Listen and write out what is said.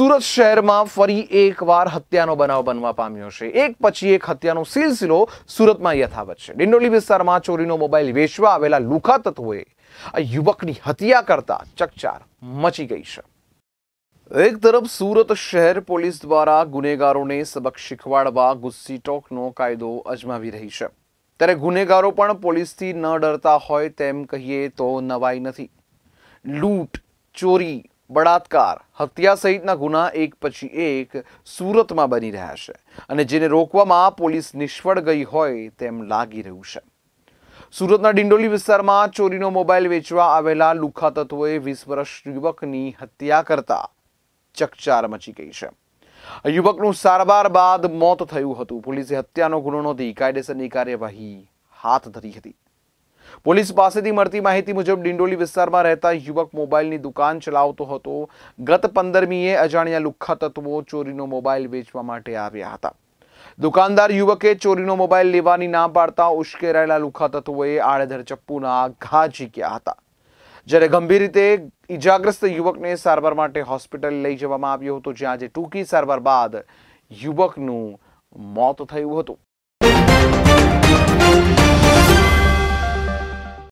સુરત શહેરમાં ફરી એકવાર હત્યાનો બનાવ બનવા પામ્યો છે એક પછી એક હત્યાનો સિલસિલો સુરતમાં યથાવત છે ડિંડોલી વિસ્તારમાં ચોરીનો મોબાઈલ વેચવા આવેલા લુખા તત્વોએ આ યુવકની હત્યા કરતા ચકચાર મચી ગઈ છે એક તરફ સુરત શહેર પોલીસ દ્વારા ગુનેગારોને સબક શીખવાડવા ગુસ્સીટોકનો કાયદો અજમાવી રહી છે ત્યારે ગુનેગારો પણ પોલીસથી ન ડરતા હોય તેમ કહીએ તો નવાઈ નથી લૂંટ ચોરી બળાત્કાર હત્યા સહિતના ગુના એક પછી એક સુરતમાં બની રહ્યા છે અને જેને રોકવામાં પોલીસ નિષ્ફળ ગઈ હોય તેમ લાગી રહ્યું છે સુરતના ડિંડોલી વિસ્તારમાં ચોરીનો મોબાઈલ વેચવા આવેલા લુખા તત્વોએ વીસ વર્ષ યુવકની હત્યા કરતા ચકચાર મચી ગઈ છે યુવકનું સારવાર બાદ મોત થયું હતું પોલીસે હત્યાનો ગુનો નોંધી કાયદેસરની કાર્યવાહી હાથ ધરી હતી પોલીસ પાસેથી મળતી માહિતી મુજબ ડિંડોલી વિસ્તારમાં રહેતા યુવક મોબાઈલની દુકાન ચલાવતો હતો ગત પંદરમીએ અજાણ્યા લુખ્ખા તત્વો ચોરીનો મોબાઈલ વેચવા માટે આવ્યા હતા દુકાનદાર યુવકે ચોરીનો મોબાઈલ લેવાની ના પાડતા ઉશ્કેરાયેલા લુખ્ખા તત્વોએ આડેધડ ચપ્પુના ઘા ઝીક્યા હતા જ્યારે ગંભીર રીતે ઇજાગ્રસ્ત યુવકને સારવાર માટે હોસ્પિટલ લઈ જવામાં આવ્યો હતો જ્યાં આજે ટૂંકી સારવાર બાદ યુવકનું મોત થયું હતું